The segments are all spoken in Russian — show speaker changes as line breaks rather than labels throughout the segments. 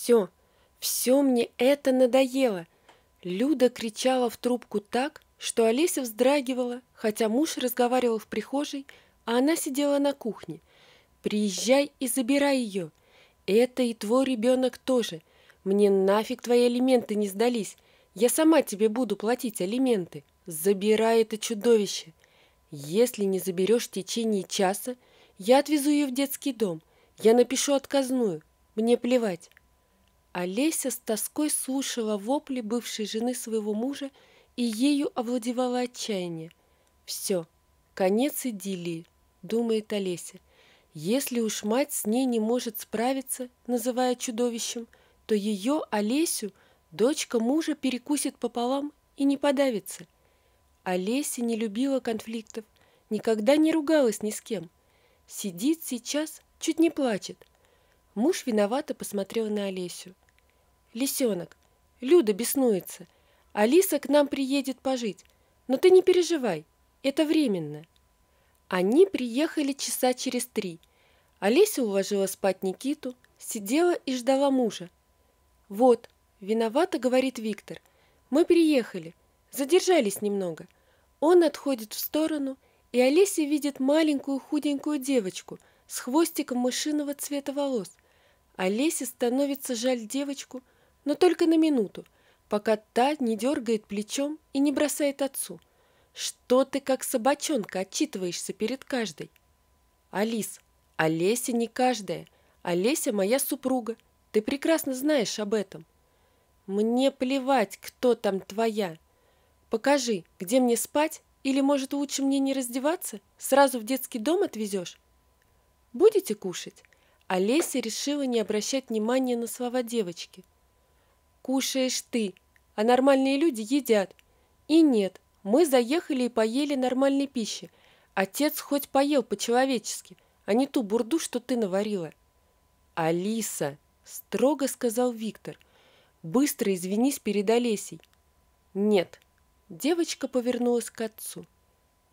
Все, все мне это надоело. Люда кричала в трубку так, что Олеся вздрагивала, хотя муж разговаривал в прихожей, а она сидела на кухне. «Приезжай и забирай ее. Это и твой ребенок тоже. Мне нафиг твои алименты не сдались. Я сама тебе буду платить алименты. Забирай это чудовище. Если не заберешь в течение часа, я отвезу ее в детский дом. Я напишу отказную. Мне плевать. Олеся а с тоской слушала вопли бывшей жены своего мужа, и ею овладевала отчаяние. «Все, конец идиллии», — думает Олеся. «Если уж мать с ней не может справиться, называя чудовищем, то ее, Олесю, дочка мужа перекусит пополам и не подавится». Олеся не любила конфликтов, никогда не ругалась ни с кем. Сидит сейчас, чуть не плачет. Муж виновато посмотрел на Олесю. Лисенок, Люда беснуется. Алиса к нам приедет пожить. Но ты не переживай, это временно. Они приехали часа через три. Олеся уложила спать Никиту, сидела и ждала мужа. «Вот, виновата, — говорит Виктор, — мы переехали, задержались немного». Он отходит в сторону, и Олеся видит маленькую худенькую девочку с хвостиком мышиного цвета волос. Олесе становится жаль девочку — но только на минуту, пока та не дергает плечом и не бросает отцу. «Что ты как собачонка отчитываешься перед каждой?» «Алис, Олеся а не каждая. Олеся а моя супруга. Ты прекрасно знаешь об этом». «Мне плевать, кто там твоя. Покажи, где мне спать, или, может, лучше мне не раздеваться? Сразу в детский дом отвезешь?» «Будете кушать?» Олеся а решила не обращать внимания на слова девочки – кушаешь ты, а нормальные люди едят. И нет, мы заехали и поели нормальной пищи. Отец хоть поел по-человечески, а не ту бурду, что ты наварила. «Алиса!» – строго сказал Виктор. «Быстро извинись перед Олесей». «Нет». Девочка повернулась к отцу.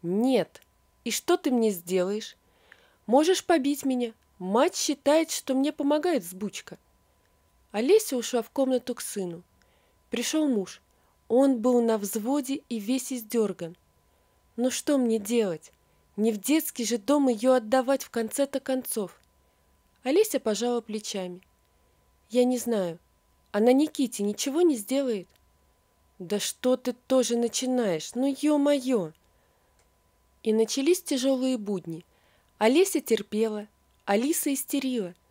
«Нет. И что ты мне сделаешь? Можешь побить меня. Мать считает, что мне помогает сбучка. Олеся ушла в комнату к сыну. Пришел муж. Он был на взводе и весь издерган. Ну что мне делать? Не в детский же дом ее отдавать в конце-то концов. Олеся пожала плечами. Я не знаю. Она Никите ничего не сделает? Да что ты тоже начинаешь? Ну, ё-моё! И начались тяжелые будни. Олеся терпела, Алиса истерила –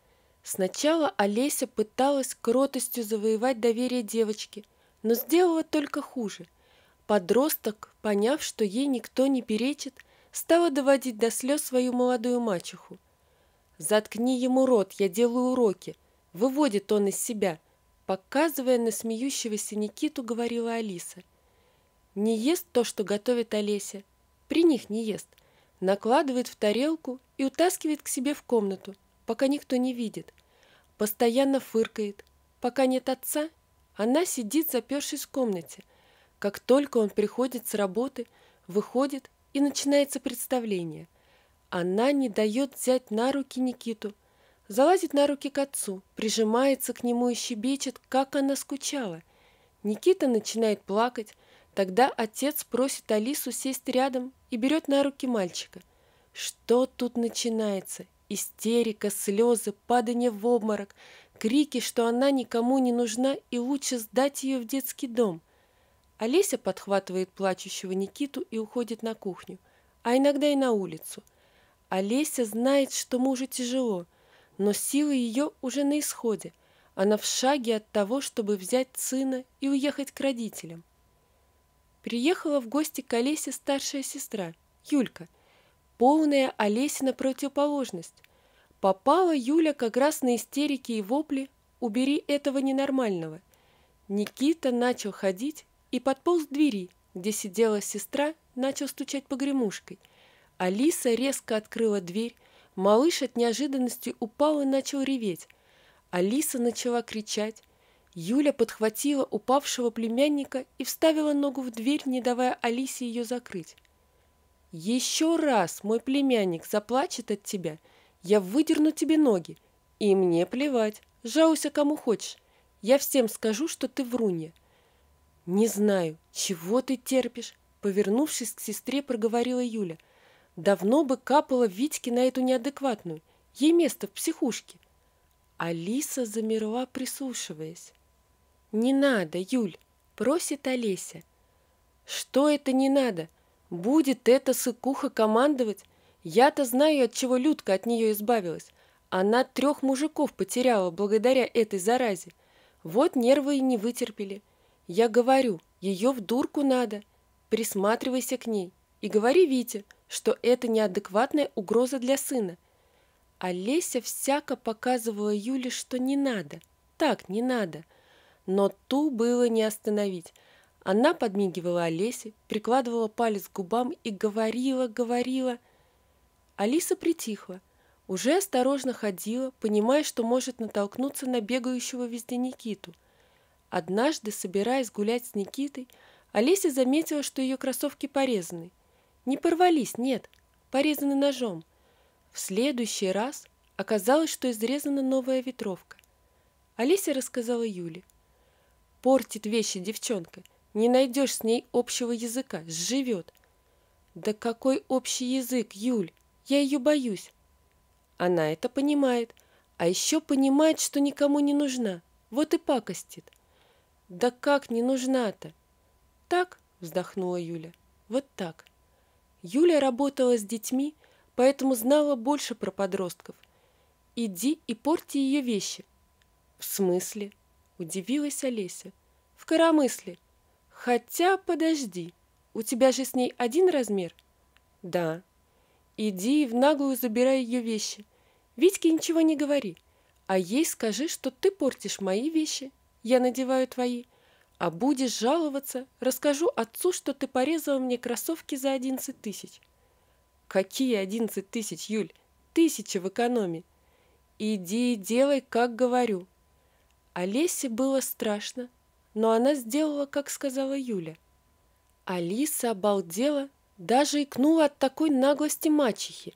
Сначала Олеся пыталась кротостью завоевать доверие девочки, но сделала только хуже. Подросток, поняв, что ей никто не перечит, стала доводить до слез свою молодую мачеху. «Заткни ему рот, я делаю уроки», — выводит он из себя, показывая на смеющегося Никиту, говорила Алиса. Не ест то, что готовит Олеся, при них не ест, накладывает в тарелку и утаскивает к себе в комнату — пока никто не видит. Постоянно фыркает. Пока нет отца, она сидит, запершись в комнате. Как только он приходит с работы, выходит, и начинается представление. Она не дает взять на руки Никиту, залазит на руки к отцу, прижимается к нему и щебечет, как она скучала. Никита начинает плакать, тогда отец просит Алису сесть рядом и берет на руки мальчика. Что тут начинается? Истерика, слезы, падание в обморок, крики, что она никому не нужна и лучше сдать ее в детский дом. Олеся подхватывает плачущего Никиту и уходит на кухню, а иногда и на улицу. Олеся знает, что мужу тяжело, но силы ее уже на исходе. Она в шаге от того, чтобы взять сына и уехать к родителям. Приехала в гости к Олесе старшая сестра, Юлька – полная Олесина противоположность. Попала Юля как раз на истерики и вопли «Убери этого ненормального». Никита начал ходить и подполз к двери, где сидела сестра, начал стучать погремушкой. Алиса резко открыла дверь, малыш от неожиданности упал и начал реветь. Алиса начала кричать. Юля подхватила упавшего племянника и вставила ногу в дверь, не давая Алисе ее закрыть. Еще раз мой племянник заплачет от тебя, я выдерну тебе ноги. И мне плевать, жалуйся кому хочешь. Я всем скажу, что ты врунья. Не знаю, чего ты терпишь, повернувшись к сестре, проговорила Юля. Давно бы капала Витьке на эту неадекватную. Ей место в психушке. Алиса замерла, прислушиваясь. «Не надо, Юль!» – просит Олеся. «Что это не надо?» Будет эта сыкуха командовать? Я-то знаю, от чего Людка от нее избавилась. Она трех мужиков потеряла благодаря этой заразе. Вот нервы и не вытерпели. Я говорю, ее в дурку надо. Присматривайся к ней. И говори Вите, что это неадекватная угроза для сына. А Леся всяко показывала Юле, что не надо. Так, не надо. Но ту было не остановить. Она подмигивала Олесе, прикладывала палец к губам и говорила, говорила. Алиса притихла, уже осторожно ходила, понимая, что может натолкнуться на бегающего везде Никиту. Однажды, собираясь гулять с Никитой, Олеся заметила, что ее кроссовки порезаны. Не порвались, нет, порезаны ножом. В следующий раз оказалось, что изрезана новая ветровка. Олеся рассказала Юле. «Портит вещи девчонка. Не найдешь с ней общего языка, сживет. Да какой общий язык, Юль? Я ее боюсь. Она это понимает. А еще понимает, что никому не нужна. Вот и пакостит. Да как не нужна-то? Так, вздохнула Юля. Вот так. Юля работала с детьми, поэтому знала больше про подростков. Иди и порти ее вещи. В смысле? Удивилась Олеся. В коромысле. Хотя, подожди, у тебя же с ней один размер? Да. Иди и в наглую забирай ее вещи. Витьке ничего не говори. А ей скажи, что ты портишь мои вещи, я надеваю твои. А будешь жаловаться, расскажу отцу, что ты порезала мне кроссовки за одиннадцать тысяч. Какие одиннадцать тысяч, Юль? Тысяча в экономии. Иди и делай, как говорю. Олесе было страшно, но она сделала, как сказала Юля. Алиса обалдела, даже икнула от такой наглости мачехи.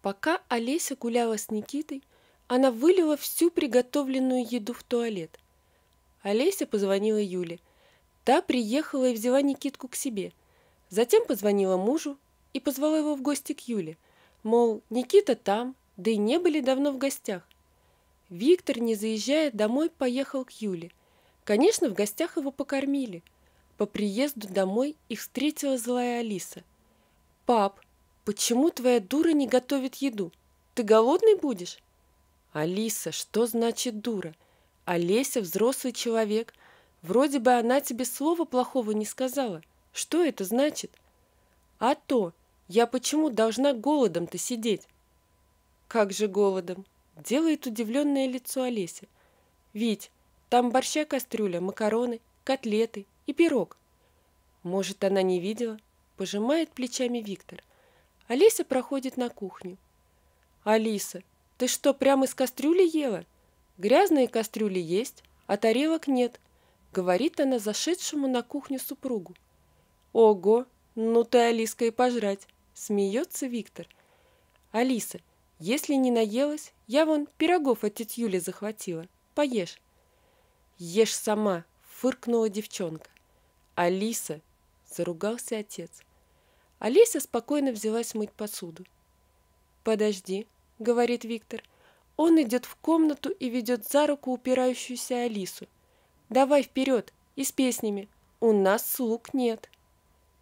Пока Олеся гуляла с Никитой, она вылила всю приготовленную еду в туалет. Олеся позвонила Юле. Та приехала и взяла Никитку к себе. Затем позвонила мужу и позвала его в гости к Юле. Мол, Никита там, да и не были давно в гостях. Виктор, не заезжая домой, поехал к Юле – Конечно, в гостях его покормили. По приезду домой их встретила злая Алиса. «Пап, почему твоя дура не готовит еду? Ты голодный будешь?» «Алиса, что значит дура? Олеся взрослый человек. Вроде бы она тебе слова плохого не сказала. Что это значит?» «А то, я почему должна голодом-то сидеть?» «Как же голодом?» – делает удивленное лицо Олеся. «Вить, там борща кастрюля, макароны, котлеты и пирог. Может, она не видела? Пожимает плечами Виктор. Алиса проходит на кухню. Алиса, ты что, прямо из кастрюли ела? Грязные кастрюли есть, а тарелок нет, говорит она зашедшему на кухню супругу. Ого, ну ты, Алиска, и пожрать, смеется Виктор. Алиса, если не наелась, я вон пирогов от тетюли захватила. Поешь. «Ешь сама!» – фыркнула девчонка. «Алиса!» – заругался отец. Алиса спокойно взялась мыть посуду. «Подожди», – говорит Виктор. Он идет в комнату и ведет за руку упирающуюся Алису. «Давай вперед! И с песнями! У нас слуг нет!»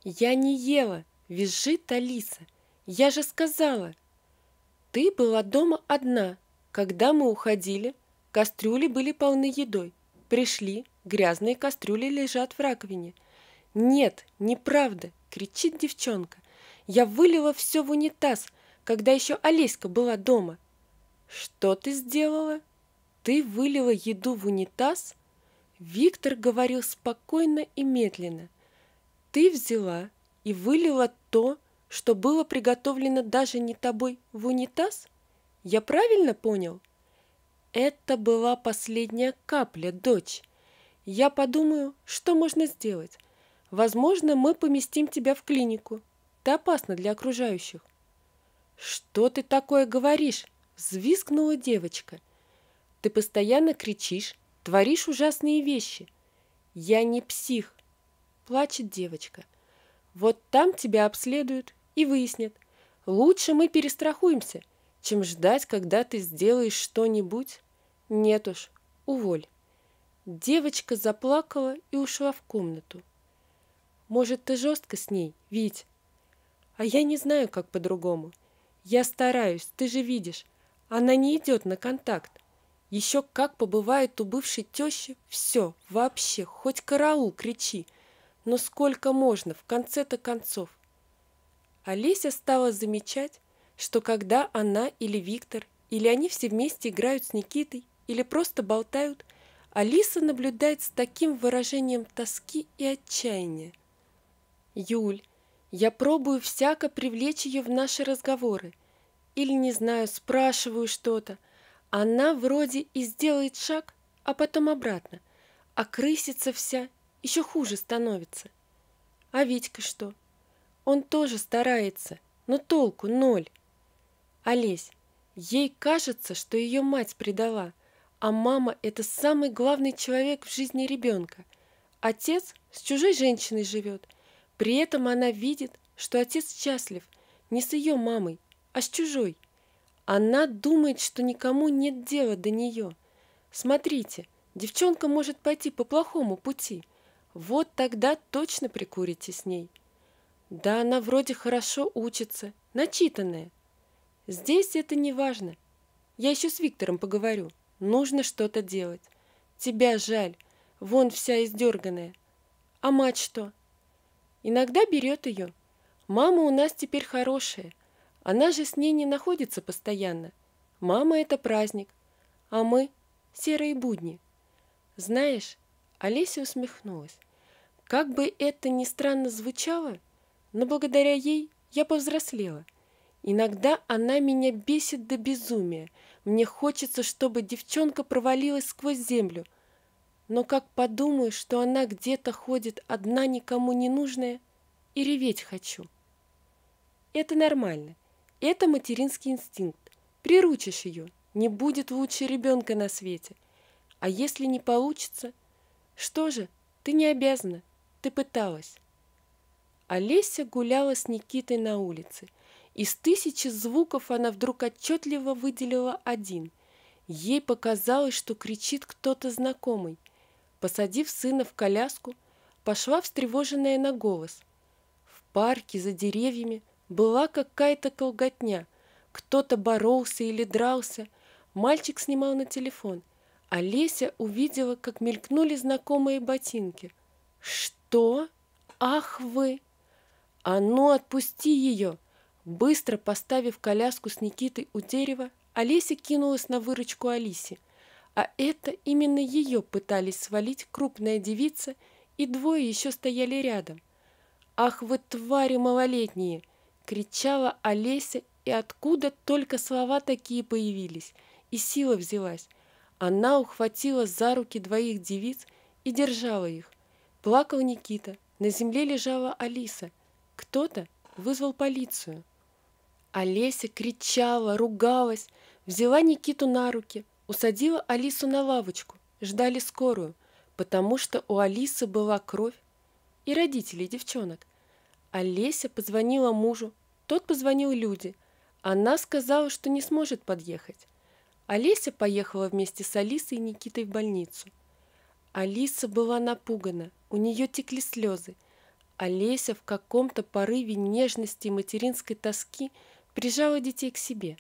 «Я не ела!» – визжит Алиса. «Я же сказала!» «Ты была дома одна. Когда мы уходили, кастрюли были полны едой. Пришли, грязные кастрюли лежат в раковине. «Нет, неправда!» – кричит девчонка. «Я вылила все в унитаз, когда еще Олеська была дома». «Что ты сделала? Ты вылила еду в унитаз?» Виктор говорил спокойно и медленно. «Ты взяла и вылила то, что было приготовлено даже не тобой, в унитаз? Я правильно понял?» Это была последняя капля, дочь. Я подумаю, что можно сделать. Возможно, мы поместим тебя в клинику. Ты опасна для окружающих. Что ты такое говоришь? Взвискнула девочка. Ты постоянно кричишь, творишь ужасные вещи. Я не псих. Плачет девочка. Вот там тебя обследуют и выяснят. Лучше мы перестрахуемся – чем ждать, когда ты сделаешь что-нибудь? Нет уж, уволь. Девочка заплакала и ушла в комнату. Может, ты жестко с ней, Вить? А я не знаю, как по-другому. Я стараюсь, ты же видишь. Она не идет на контакт. Еще как побывает у бывшей тещи, все, вообще, хоть караул кричи. Но сколько можно, в конце-то концов. Олеся стала замечать, что когда она или Виктор, или они все вместе играют с Никитой, или просто болтают, Алиса наблюдает с таким выражением тоски и отчаяния. «Юль, я пробую всяко привлечь ее в наши разговоры. Или, не знаю, спрашиваю что-то. Она вроде и сделает шаг, а потом обратно. А крысится вся, еще хуже становится. А Витька что? Он тоже старается, но толку ноль. Олесь. Ей кажется, что ее мать предала, а мама – это самый главный человек в жизни ребенка. Отец с чужой женщиной живет. При этом она видит, что отец счастлив не с ее мамой, а с чужой. Она думает, что никому нет дела до нее. Смотрите, девчонка может пойти по плохому пути. Вот тогда точно прикурите с ней. Да она вроде хорошо учится, начитанная – Здесь это не важно. Я еще с Виктором поговорю. Нужно что-то делать. Тебя жаль. Вон вся издерганная. А мать что? Иногда берет ее. Мама у нас теперь хорошая. Она же с ней не находится постоянно. Мама – это праздник. А мы – серые будни. Знаешь, Олеся усмехнулась. Как бы это ни странно звучало, но благодаря ей я повзрослела – Иногда она меня бесит до безумия. Мне хочется, чтобы девчонка провалилась сквозь землю. Но как подумаю, что она где-то ходит одна никому не нужная, и реветь хочу. Это нормально. Это материнский инстинкт. Приручишь ее, не будет лучше ребенка на свете. А если не получится, что же, ты не обязана, ты пыталась. Олеся гуляла с Никитой на улице – из тысячи звуков она вдруг отчетливо выделила один. Ей показалось, что кричит кто-то знакомый. Посадив сына в коляску, пошла встревоженная на голос. В парке за деревьями была какая-то колготня. Кто-то боролся или дрался. Мальчик снимал на телефон. А Леся увидела, как мелькнули знакомые ботинки. «Что? Ах вы!» «А ну, отпусти ее!» Быстро поставив коляску с Никитой у дерева, Олеся кинулась на выручку Алисе. А это именно ее пытались свалить крупная девица, и двое еще стояли рядом. «Ах вы твари малолетние!» — кричала Олеся, и откуда только слова такие появились, и сила взялась. Она ухватила за руки двоих девиц и держала их. Плакал Никита, на земле лежала Алиса. Кто-то вызвал полицию. Олеся кричала, ругалась, взяла Никиту на руки, усадила Алису на лавочку, ждали скорую, потому что у Алисы была кровь и родители девчонок. Олеся позвонила мужу, тот позвонил Люде. Она сказала, что не сможет подъехать. Олеся поехала вместе с Алисой и Никитой в больницу. Алиса была напугана, у нее текли слезы. Олеся в каком-то порыве нежности и материнской тоски – прижала детей к себе,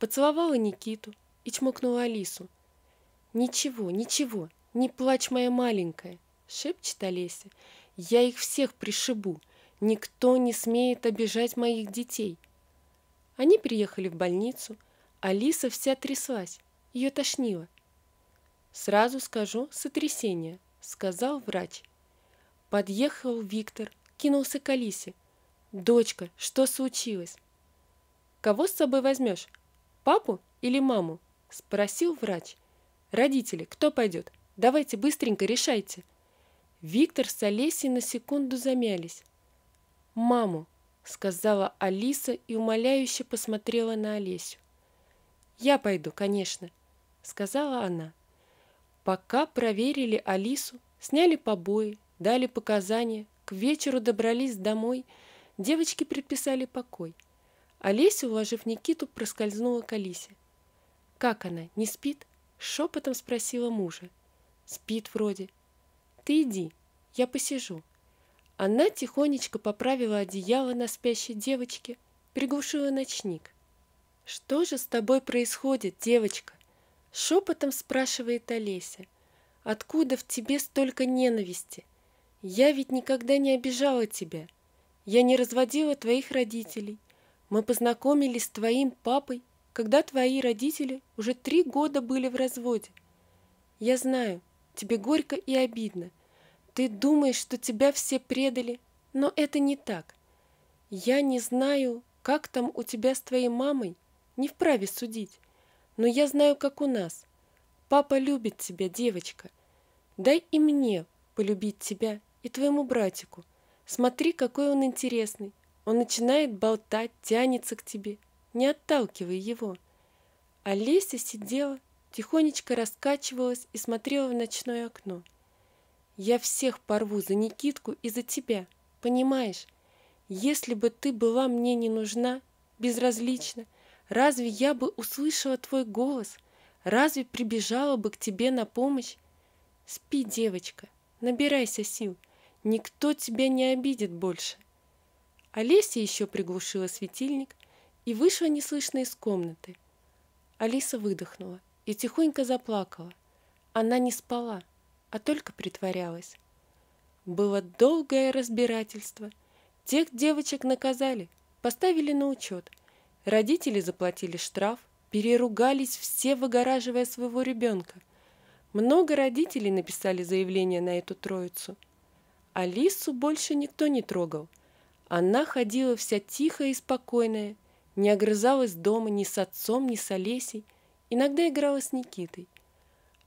поцеловала Никиту и чмокнула Алису. «Ничего, ничего, не плачь, моя маленькая!» — шепчет Олеся. «Я их всех пришибу. Никто не смеет обижать моих детей». Они приехали в больницу. Алиса вся тряслась. Ее тошнило. «Сразу скажу, сотрясение», — сказал врач. Подъехал Виктор, кинулся к Алисе. «Дочка, что случилось?» Кого с собой возьмешь? Папу или маму? Спросил врач. Родители, кто пойдет? Давайте быстренько решайте. Виктор с Олесей на секунду замялись. «Маму», — сказала Алиса и умоляюще посмотрела на Олесю. «Я пойду, конечно», — сказала она. Пока проверили Алису, сняли побои, дали показания, к вечеру добрались домой, девочки предписали покой — Олеся, уложив Никиту, проскользнула к Алисе. «Как она, не спит?» — шепотом спросила мужа. «Спит вроде». «Ты иди, я посижу». Она тихонечко поправила одеяло на спящей девочке, приглушила ночник. «Что же с тобой происходит, девочка?» — шепотом спрашивает Олеся. «Откуда в тебе столько ненависти? Я ведь никогда не обижала тебя. Я не разводила твоих родителей. Мы познакомились с твоим папой, когда твои родители уже три года были в разводе. Я знаю, тебе горько и обидно. Ты думаешь, что тебя все предали, но это не так. Я не знаю, как там у тебя с твоей мамой, не вправе судить. Но я знаю, как у нас. Папа любит тебя, девочка. Дай и мне полюбить тебя и твоему братику. Смотри, какой он интересный, он начинает болтать, тянется к тебе. Не отталкивай его. Олеся а сидела, тихонечко раскачивалась и смотрела в ночное окно. «Я всех порву за Никитку и за тебя, понимаешь? Если бы ты была мне не нужна, безразлично, разве я бы услышала твой голос? Разве прибежала бы к тебе на помощь? Спи, девочка, набирайся сил, никто тебя не обидит больше». Олеся еще приглушила светильник и вышла неслышно из комнаты. Алиса выдохнула и тихонько заплакала. Она не спала, а только притворялась. Было долгое разбирательство. Тех девочек наказали, поставили на учет. Родители заплатили штраф, переругались все, выгораживая своего ребенка. Много родителей написали заявление на эту троицу. Алису больше никто не трогал – она ходила вся тихая и спокойная, не огрызалась дома ни с отцом, ни с Олесей, иногда играла с Никитой.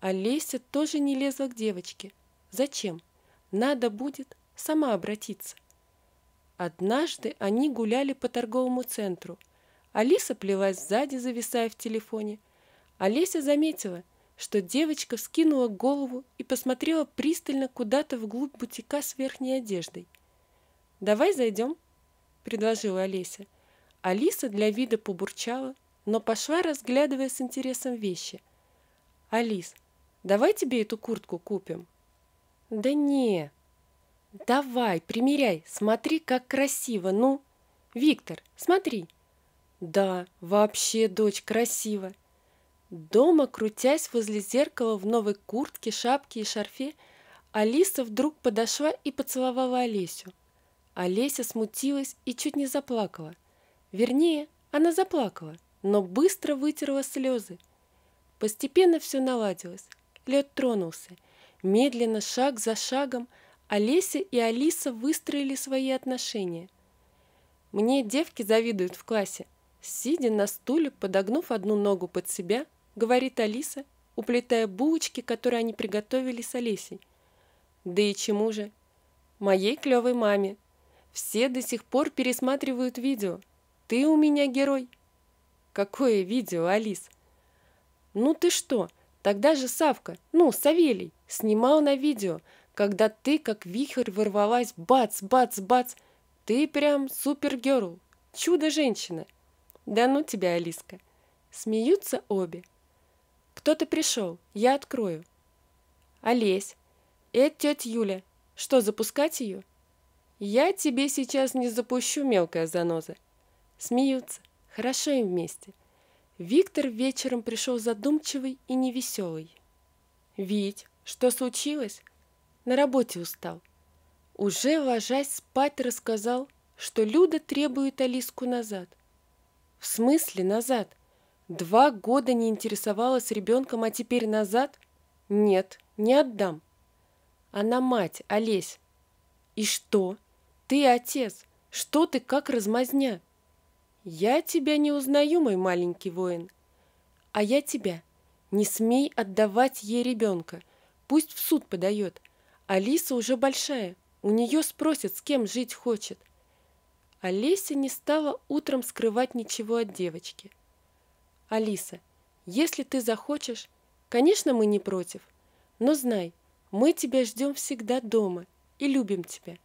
Олеся а тоже не лезла к девочке. Зачем? Надо будет сама обратиться. Однажды они гуляли по торговому центру. Алиса плелась сзади, зависая в телефоне. Олеся а заметила, что девочка вскинула голову и посмотрела пристально куда-то вглубь бутика с верхней одеждой – «Давай зайдем», – предложила Олеся. Алиса для вида побурчала, но пошла, разглядывая с интересом вещи. «Алис, давай тебе эту куртку купим?» «Да не». «Давай, примеряй, смотри, как красиво, ну!» «Виктор, смотри!» «Да, вообще, дочь, красиво!» Дома, крутясь возле зеркала в новой куртке, шапке и шарфе, Алиса вдруг подошла и поцеловала Олесю. Олеся смутилась и чуть не заплакала. Вернее, она заплакала, но быстро вытерла слезы. Постепенно все наладилось. Лед тронулся. Медленно, шаг за шагом, Олеся и Алиса выстроили свои отношения. Мне девки завидуют в классе. Сидя на стуле, подогнув одну ногу под себя, говорит Алиса, уплетая булочки, которые они приготовили с Олесей. Да и чему же? Моей клевой маме, все до сих пор пересматривают видео. Ты у меня герой. Какое видео, Алис? Ну ты что? Тогда же Савка, ну, Савелий, снимал на видео, когда ты как вихрь ворвалась, бац, бац, бац. Ты прям супергерл, чудо-женщина. Да ну тебя, Алиска. Смеются обе. Кто-то пришел, я открою. Олесь. Это тетя Юля. Что, запускать ее? «Я тебе сейчас не запущу, мелкая заноза!» Смеются. Хорошо им вместе. Виктор вечером пришел задумчивый и невеселый. «Вить, что случилось?» На работе устал. Уже ложась спать, рассказал, что Люда требует Алиску назад. «В смысле назад? Два года не интересовалась ребенком, а теперь назад? Нет, не отдам. Она мать, Олесь». «И что?» Ты, отец, что ты как размазня? Я тебя не узнаю, мой маленький воин. А я тебя. Не смей отдавать ей ребенка. Пусть в суд подает. Алиса уже большая. У нее спросят, с кем жить хочет. Олеся не стала утром скрывать ничего от девочки. «Алиса, если ты захочешь, конечно, мы не против, но знай, мы тебя ждем всегда дома и любим тебя».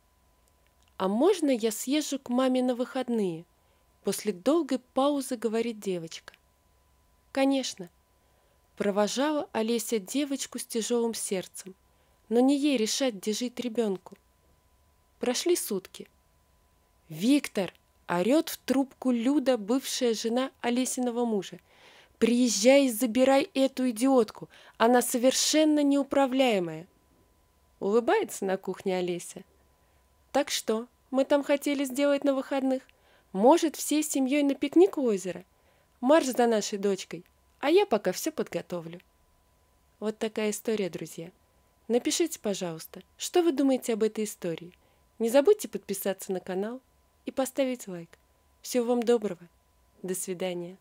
«А можно я съезжу к маме на выходные?» После долгой паузы говорит девочка. «Конечно». Провожала Олеся девочку с тяжелым сердцем, но не ей решать, где жить ребенку. Прошли сутки. «Виктор!» – орет в трубку Люда, бывшая жена Олесиного мужа. «Приезжай и забирай эту идиотку! Она совершенно неуправляемая!» Улыбается на кухне Олеся – так что, мы там хотели сделать на выходных? Может, всей семьей на пикник у озера? Марш за нашей дочкой, а я пока все подготовлю. Вот такая история, друзья. Напишите, пожалуйста, что вы думаете об этой истории. Не забудьте подписаться на канал и поставить лайк. Всего вам доброго. До свидания.